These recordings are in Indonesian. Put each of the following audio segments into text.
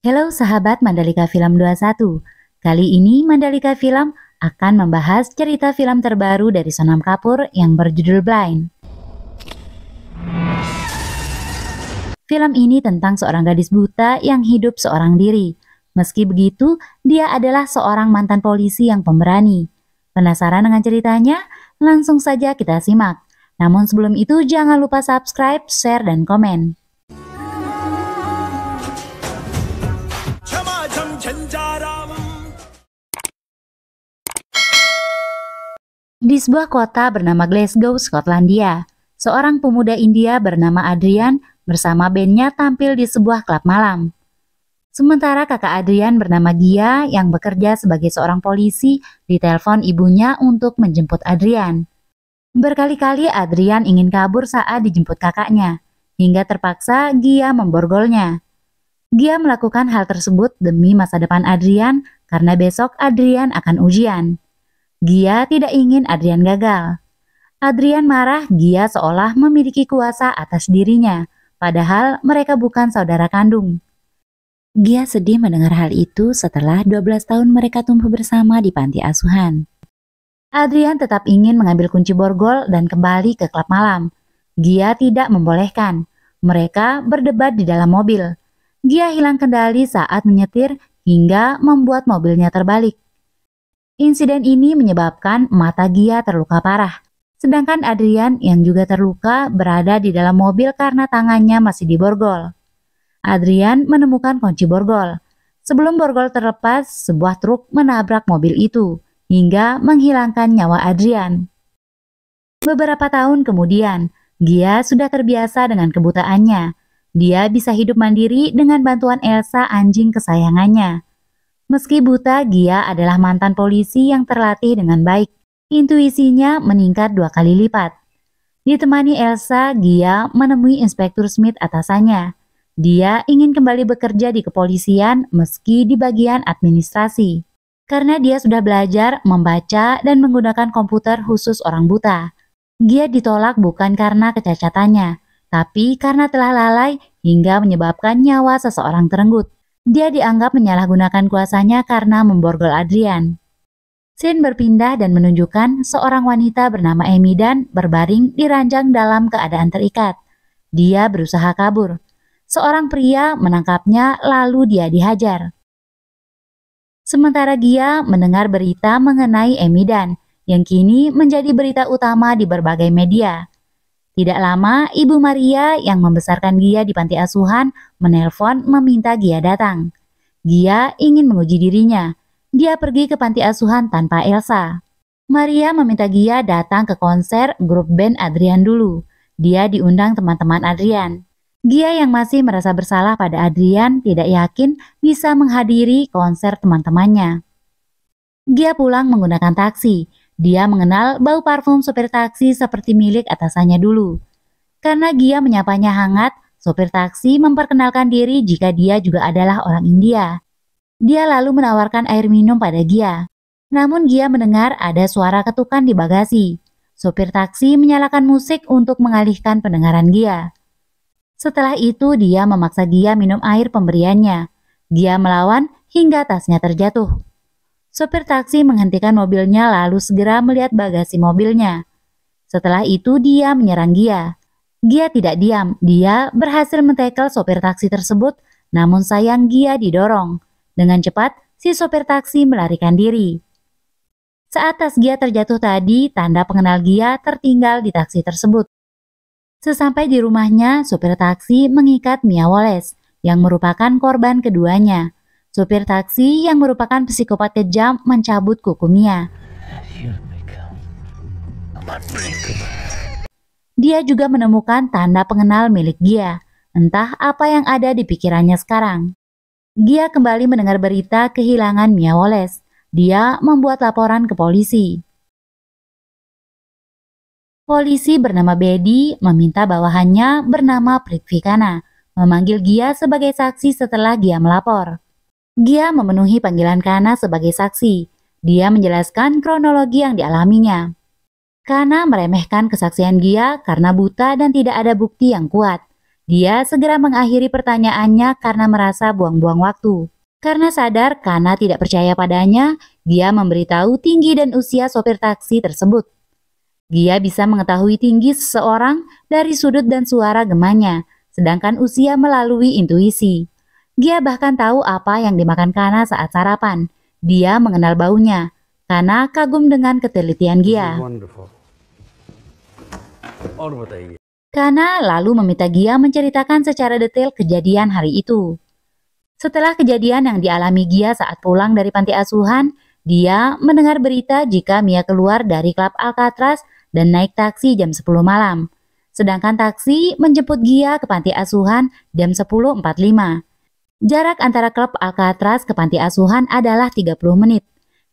Hello sahabat Mandalika Film 21. Kali ini Mandalika Film akan membahas cerita film terbaru dari Sonam Kapur yang berjudul Blind. Film ini tentang seorang gadis buta yang hidup seorang diri. Meski begitu, dia adalah seorang mantan polisi yang pemberani. Penasaran dengan ceritanya? Langsung saja kita simak. Namun sebelum itu jangan lupa subscribe, share, dan komen. Di sebuah kota bernama Glasgow, Skotlandia, seorang pemuda India bernama Adrian bersama bandnya tampil di sebuah klub malam. Sementara kakak Adrian bernama Gia yang bekerja sebagai seorang polisi ditelepon ibunya untuk menjemput Adrian. Berkali-kali Adrian ingin kabur saat dijemput kakaknya, hingga terpaksa Gia memborgolnya. Gia melakukan hal tersebut demi masa depan Adrian karena besok Adrian akan ujian. Gia tidak ingin Adrian gagal. Adrian marah Gia seolah memiliki kuasa atas dirinya, padahal mereka bukan saudara kandung. Gia sedih mendengar hal itu setelah 12 tahun mereka tumbuh bersama di panti asuhan. Adrian tetap ingin mengambil kunci borgol dan kembali ke klub malam. Gia tidak membolehkan. Mereka berdebat di dalam mobil. Gia hilang kendali saat menyetir hingga membuat mobilnya terbalik. Insiden ini menyebabkan mata Gia terluka parah. Sedangkan Adrian yang juga terluka berada di dalam mobil karena tangannya masih diborgol. Adrian menemukan kunci borgol. Sebelum borgol terlepas, sebuah truk menabrak mobil itu hingga menghilangkan nyawa Adrian. Beberapa tahun kemudian, Gia sudah terbiasa dengan kebutaannya. Dia bisa hidup mandiri dengan bantuan Elsa anjing kesayangannya. Meski buta, Gia adalah mantan polisi yang terlatih dengan baik. Intuisinya meningkat dua kali lipat. Ditemani Elsa, Gia menemui Inspektur Smith atasannya. Dia ingin kembali bekerja di kepolisian meski di bagian administrasi. Karena dia sudah belajar membaca dan menggunakan komputer khusus orang buta. Gia ditolak bukan karena kecacatannya, tapi karena telah lalai hingga menyebabkan nyawa seseorang terenggut. Dia dianggap menyalahgunakan kuasanya karena memborgol Adrian. Sin berpindah dan menunjukkan seorang wanita bernama Amy dan berbaring di ranjang dalam keadaan terikat. Dia berusaha kabur. Seorang pria menangkapnya lalu dia dihajar. Sementara Gia mendengar berita mengenai Emidan yang kini menjadi berita utama di berbagai media. Tidak lama, Ibu Maria yang membesarkan Gia di panti asuhan menelpon meminta Gia datang. Gia ingin menguji dirinya. Dia pergi ke panti asuhan tanpa Elsa. Maria meminta Gia datang ke konser grup band Adrian dulu. Dia diundang teman-teman Adrian. Gia yang masih merasa bersalah pada Adrian tidak yakin bisa menghadiri konser teman-temannya. Gia pulang menggunakan taksi. Dia mengenal bau parfum sopir taksi seperti milik atasannya dulu. Karena Gia menyapanya hangat, sopir taksi memperkenalkan diri jika dia juga adalah orang India. Dia lalu menawarkan air minum pada Gia. Namun Gia mendengar ada suara ketukan di bagasi. Sopir taksi menyalakan musik untuk mengalihkan pendengaran Gia. Setelah itu dia memaksa Gia minum air pemberiannya. Gia melawan hingga tasnya terjatuh. Sopir taksi menghentikan mobilnya lalu segera melihat bagasi mobilnya. Setelah itu dia menyerang Gia. Gia tidak diam, dia berhasil mentekel sopir taksi tersebut namun sayang Gia didorong. Dengan cepat, si sopir taksi melarikan diri. Saat tas Gia terjatuh tadi, tanda pengenal Gia tertinggal di taksi tersebut. Sesampai di rumahnya, sopir taksi mengikat Mia Wallace, yang merupakan korban keduanya. Supir taksi yang merupakan psikopat kejam mencabut kuku Dia juga menemukan tanda pengenal milik Gia. Entah apa yang ada di pikirannya sekarang. Gia kembali mendengar berita kehilangan Mia Wallace. Dia membuat laporan ke polisi. Polisi bernama Bedi meminta bawahannya bernama Prithvikana memanggil Gia sebagai saksi setelah Gia melapor. Gia memenuhi panggilan Kana sebagai saksi. Dia menjelaskan kronologi yang dialaminya. Kana meremehkan kesaksian Gia karena buta dan tidak ada bukti yang kuat. Dia segera mengakhiri pertanyaannya karena merasa buang-buang waktu. Karena sadar Kana tidak percaya padanya, Gia memberitahu tinggi dan usia sopir taksi tersebut. Gia bisa mengetahui tinggi seseorang dari sudut dan suara gemanya, sedangkan usia melalui intuisi. Dia bahkan tahu apa yang dimakan Kana saat sarapan. Dia mengenal baunya. Kana kagum dengan ketelitian Gia. Kana lalu meminta Gia menceritakan secara detail kejadian hari itu. Setelah kejadian yang dialami Gia saat pulang dari panti asuhan, dia mendengar berita jika Mia keluar dari klub Alcatraz dan naik taksi jam 10 malam. Sedangkan taksi menjemput Gia ke panti asuhan jam 10.45. Jarak antara klub Alcatraz ke panti asuhan adalah 30 menit.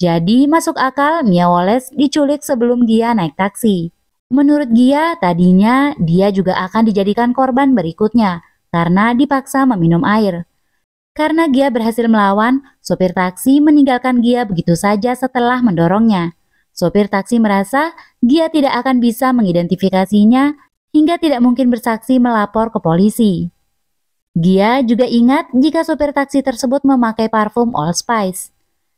Jadi masuk akal Mia Wallace diculik sebelum dia naik taksi. Menurut Gia, tadinya dia juga akan dijadikan korban berikutnya karena dipaksa meminum air. Karena Gia berhasil melawan, sopir taksi meninggalkan Gia begitu saja setelah mendorongnya. Sopir taksi merasa Gia tidak akan bisa mengidentifikasinya hingga tidak mungkin bersaksi melapor ke polisi. Gia juga ingat jika sopir taksi tersebut memakai parfum allspice. Spice.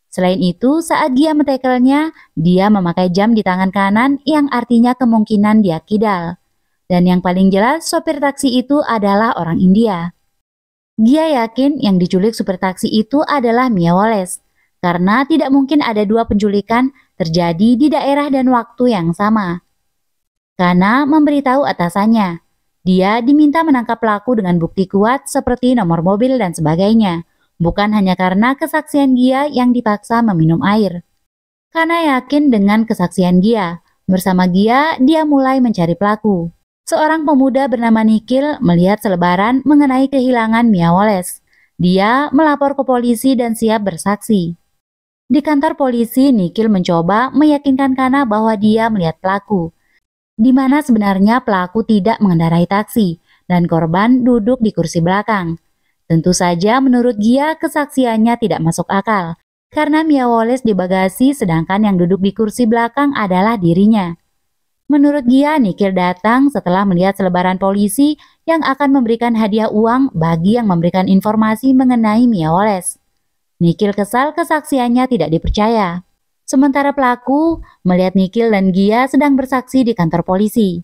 Selain itu, saat Gia metekelnya, dia memakai jam di tangan kanan yang artinya kemungkinan dia kidal. Dan yang paling jelas, sopir taksi itu adalah orang India. Gia yakin yang diculik sopir taksi itu adalah Mia Wallace, karena tidak mungkin ada dua penculikan terjadi di daerah dan waktu yang sama. Karena memberitahu atasannya, dia diminta menangkap pelaku dengan bukti kuat seperti nomor mobil dan sebagainya, bukan hanya karena kesaksian Gia yang dipaksa meminum air. Karena yakin dengan kesaksian Gia, bersama Gia dia mulai mencari pelaku. Seorang pemuda bernama Nikil melihat selebaran mengenai kehilangan Mia Wallace. Dia melapor ke polisi dan siap bersaksi. Di kantor polisi, Nikil mencoba meyakinkan Kana bahwa dia melihat pelaku di mana sebenarnya pelaku tidak mengendarai taksi dan korban duduk di kursi belakang. Tentu saja menurut Gia kesaksiannya tidak masuk akal karena Mia Wallace di bagasi sedangkan yang duduk di kursi belakang adalah dirinya. Menurut Gia, Nikir datang setelah melihat selebaran polisi yang akan memberikan hadiah uang bagi yang memberikan informasi mengenai Mia Wallace. Nikil kesal kesaksiannya tidak dipercaya. Sementara pelaku melihat Nikil dan Gia sedang bersaksi di kantor polisi.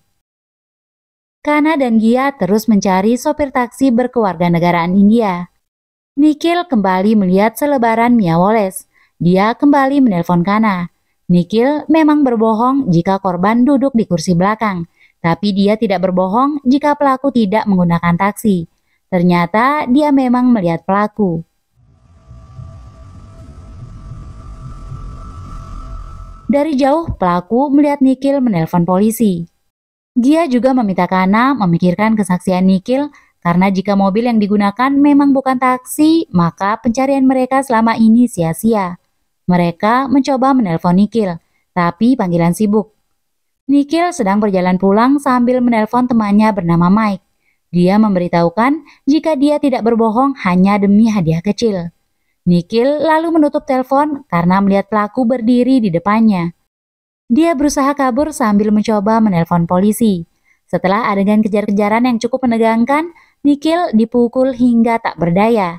Kana dan Gia terus mencari sopir taksi berkewarganegaraan India. Nikil kembali melihat selebaran Mia Wallace. Dia kembali menelpon Kana. Nikil memang berbohong jika korban duduk di kursi belakang, tapi dia tidak berbohong jika pelaku tidak menggunakan taksi. Ternyata dia memang melihat pelaku. Dari jauh, pelaku melihat Nikil menelpon polisi. Dia juga meminta Kana memikirkan kesaksian Nikil karena jika mobil yang digunakan memang bukan taksi, maka pencarian mereka selama ini sia-sia. Mereka mencoba menelpon Nikil, tapi panggilan sibuk. Nikil sedang berjalan pulang sambil menelpon temannya bernama Mike. Dia memberitahukan jika dia tidak berbohong hanya demi hadiah kecil. Nikil lalu menutup telepon karena melihat pelaku berdiri di depannya. Dia berusaha kabur sambil mencoba menelpon polisi. Setelah adegan kejar-kejaran yang cukup menegangkan, Nikil dipukul hingga tak berdaya.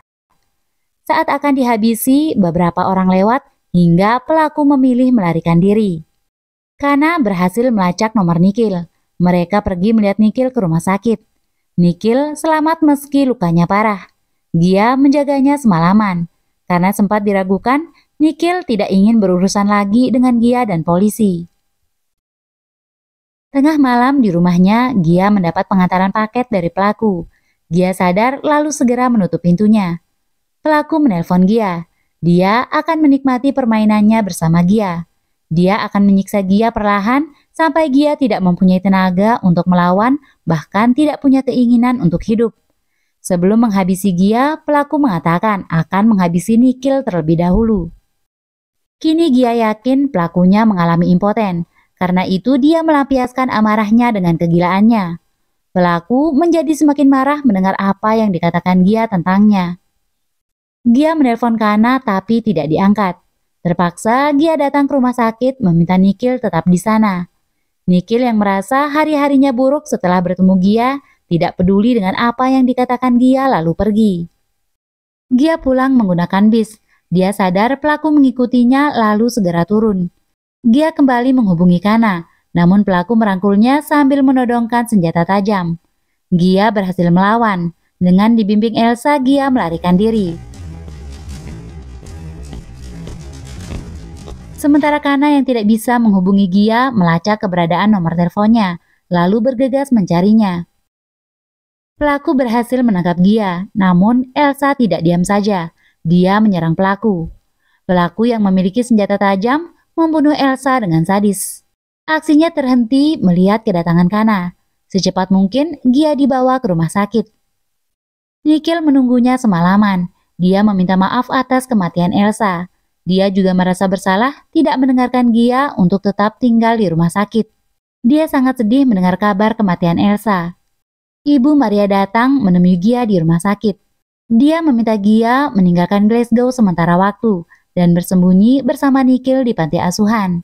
Saat akan dihabisi, beberapa orang lewat hingga pelaku memilih melarikan diri. Kana berhasil melacak nomor Nikil. Mereka pergi melihat Nikil ke rumah sakit. Nikil selamat meski lukanya parah. Dia menjaganya semalaman. Karena sempat diragukan, Nikhil tidak ingin berurusan lagi dengan Gia dan polisi. Tengah malam di rumahnya, Gia mendapat pengantaran paket dari pelaku. Gia sadar lalu segera menutup pintunya. Pelaku menelpon Gia. Dia akan menikmati permainannya bersama Gia. Dia akan menyiksa Gia perlahan sampai Gia tidak mempunyai tenaga untuk melawan, bahkan tidak punya keinginan untuk hidup. Sebelum menghabisi Gia, pelaku mengatakan akan menghabisi Nikil terlebih dahulu. Kini Gia yakin pelakunya mengalami impoten, karena itu dia melampiaskan amarahnya dengan kegilaannya. Pelaku menjadi semakin marah mendengar apa yang dikatakan Gia tentangnya. Gia menelpon Kana tapi tidak diangkat. Terpaksa Gia datang ke rumah sakit meminta Nikil tetap di sana. Nikil yang merasa hari-harinya buruk setelah bertemu Gia tidak peduli dengan apa yang dikatakan Gia lalu pergi. Gia pulang menggunakan bis. Dia sadar pelaku mengikutinya lalu segera turun. Gia kembali menghubungi Kana, namun pelaku merangkulnya sambil menodongkan senjata tajam. Gia berhasil melawan. Dengan dibimbing Elsa, Gia melarikan diri. Sementara Kana yang tidak bisa menghubungi Gia melacak keberadaan nomor teleponnya, lalu bergegas mencarinya. Pelaku berhasil menangkap Gia, namun Elsa tidak diam saja. Dia menyerang pelaku. Pelaku yang memiliki senjata tajam membunuh Elsa dengan sadis. Aksinya terhenti melihat kedatangan Kana. Secepat mungkin, Gia dibawa ke rumah sakit. Nikhil menunggunya semalaman. Dia meminta maaf atas kematian Elsa. Dia juga merasa bersalah tidak mendengarkan Gia untuk tetap tinggal di rumah sakit. Dia sangat sedih mendengar kabar kematian Elsa. Ibu Maria datang menemui Gia di rumah sakit. Dia meminta Gia meninggalkan Glasgow sementara waktu dan bersembunyi bersama Nikil di panti asuhan.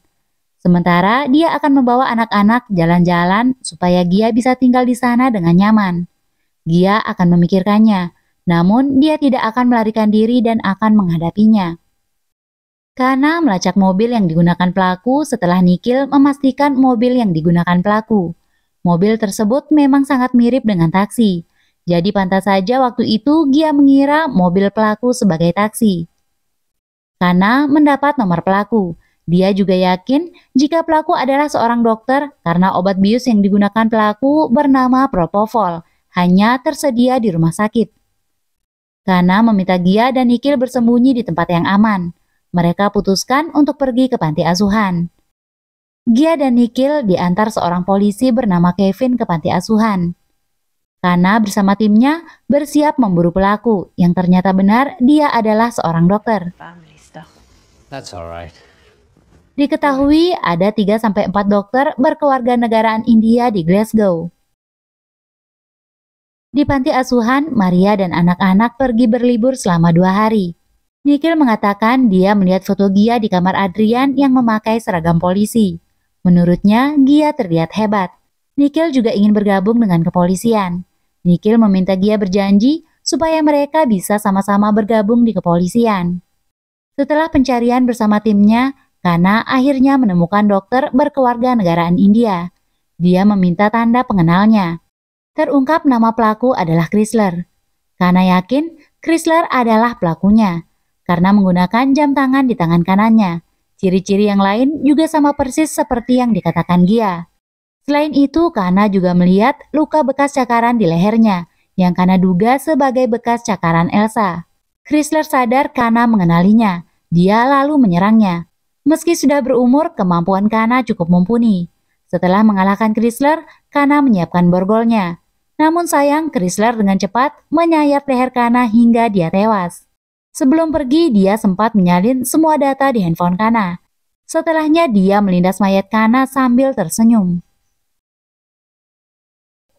Sementara dia akan membawa anak-anak jalan-jalan supaya Gia bisa tinggal di sana dengan nyaman. Gia akan memikirkannya, namun dia tidak akan melarikan diri dan akan menghadapinya. Karena melacak mobil yang digunakan pelaku setelah Nikil memastikan mobil yang digunakan pelaku. Mobil tersebut memang sangat mirip dengan taksi. Jadi pantas saja waktu itu Gia mengira mobil pelaku sebagai taksi. Karena mendapat nomor pelaku. Dia juga yakin jika pelaku adalah seorang dokter karena obat bius yang digunakan pelaku bernama Propofol hanya tersedia di rumah sakit. Karena meminta Gia dan Ikil bersembunyi di tempat yang aman, mereka putuskan untuk pergi ke panti asuhan. Gia dan Nikil diantar seorang polisi bernama Kevin ke panti asuhan. Kana bersama timnya bersiap memburu pelaku yang ternyata benar dia adalah seorang dokter. That's alright. Diketahui ada 3-4 dokter berkeluarga negaraan India di Glasgow. Di panti asuhan, Maria dan anak-anak pergi berlibur selama dua hari. Nikil mengatakan dia melihat foto Gia di kamar Adrian yang memakai seragam polisi. Menurutnya, Gia terlihat hebat. Nikhil juga ingin bergabung dengan kepolisian. Nikhil meminta Gia berjanji supaya mereka bisa sama-sama bergabung di kepolisian. Setelah pencarian bersama timnya, Kana akhirnya menemukan dokter berkeluarga negaraan India. Dia meminta tanda pengenalnya. Terungkap nama pelaku adalah Chrysler. Kana yakin Chrysler adalah pelakunya karena menggunakan jam tangan di tangan kanannya. Ciri-ciri yang lain juga sama persis seperti yang dikatakan Gia. Selain itu, Kana juga melihat luka bekas cakaran di lehernya, yang Kana duga sebagai bekas cakaran Elsa. Chrysler sadar Kana mengenalinya, dia lalu menyerangnya. Meski sudah berumur, kemampuan Kana cukup mumpuni. Setelah mengalahkan Chrysler, Kana menyiapkan borgolnya. Namun sayang, Chrysler dengan cepat menyayat leher Kana hingga dia tewas. Sebelum pergi, dia sempat menyalin semua data di handphone Kana. Setelahnya dia melindas mayat Kana sambil tersenyum.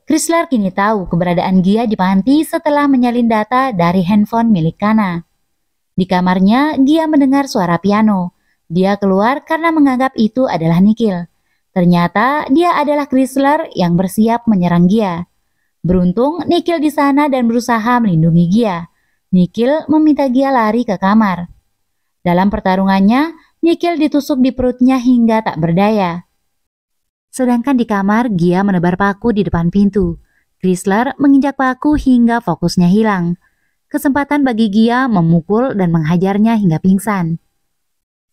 Chrysler kini tahu keberadaan Gia di panti setelah menyalin data dari handphone milik Kana. Di kamarnya, Gia mendengar suara piano. Dia keluar karena menganggap itu adalah Nikil. Ternyata dia adalah Chrysler yang bersiap menyerang Gia. Beruntung, Nikil di sana dan berusaha melindungi Gia. Nikil meminta Gia lari ke kamar. Dalam pertarungannya, Nikil ditusuk di perutnya hingga tak berdaya. Sedangkan di kamar, Gia menebar paku di depan pintu. Chrysler menginjak paku hingga fokusnya hilang. Kesempatan bagi Gia memukul dan menghajarnya hingga pingsan.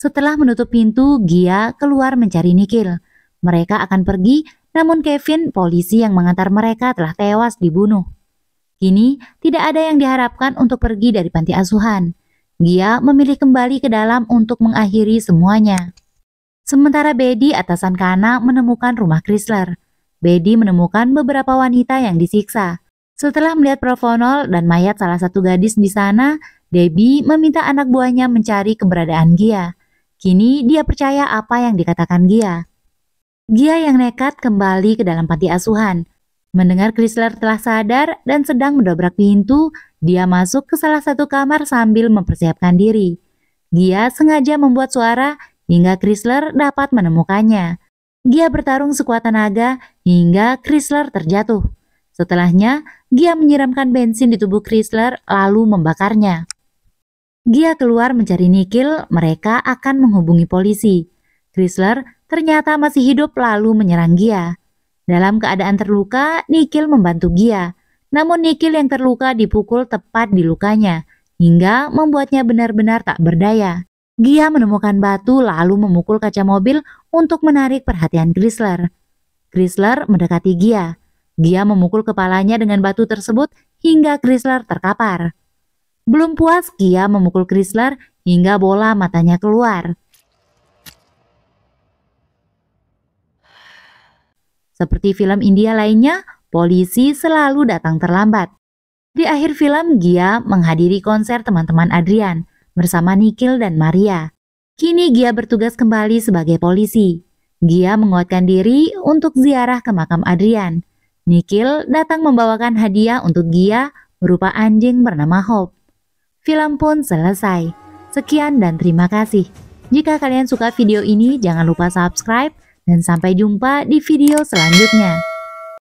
Setelah menutup pintu, Gia keluar mencari Nikil. Mereka akan pergi, namun Kevin, polisi yang mengantar mereka telah tewas dibunuh. Kini, tidak ada yang diharapkan untuk pergi dari panti asuhan. Gia memilih kembali ke dalam untuk mengakhiri semuanya. Sementara Bedi atasan Kana menemukan rumah Chrysler. Bedi menemukan beberapa wanita yang disiksa. Setelah melihat Profonol dan mayat salah satu gadis di sana, Debbie meminta anak buahnya mencari keberadaan Gia. Kini dia percaya apa yang dikatakan Gia. Gia yang nekat kembali ke dalam panti asuhan. Mendengar Chrysler telah sadar dan sedang mendobrak pintu, dia masuk ke salah satu kamar sambil mempersiapkan diri. Dia sengaja membuat suara hingga Chrysler dapat menemukannya. Dia bertarung sekuat tenaga hingga Chrysler terjatuh. Setelahnya, dia menyiramkan bensin di tubuh Chrysler lalu membakarnya. Dia keluar mencari Nikil, mereka akan menghubungi polisi. Chrysler ternyata masih hidup lalu menyerang dia. Dalam keadaan terluka, Nikil membantu Gia. Namun Nikil yang terluka dipukul tepat di lukanya, hingga membuatnya benar-benar tak berdaya. Gia menemukan batu lalu memukul kaca mobil untuk menarik perhatian Grisler. Grisler mendekati Gia. Gia memukul kepalanya dengan batu tersebut hingga Grisler terkapar. Belum puas, Gia memukul Grisler hingga bola matanya keluar. Seperti film India lainnya, polisi selalu datang terlambat. Di akhir film, Gia menghadiri konser teman-teman Adrian bersama Nikhil dan Maria. Kini Gia bertugas kembali sebagai polisi. Gia menguatkan diri untuk ziarah ke makam Adrian. Nikhil datang membawakan hadiah untuk Gia berupa anjing bernama Hope. Film pun selesai. Sekian dan terima kasih. Jika kalian suka video ini, jangan lupa subscribe, dan sampai jumpa di video selanjutnya.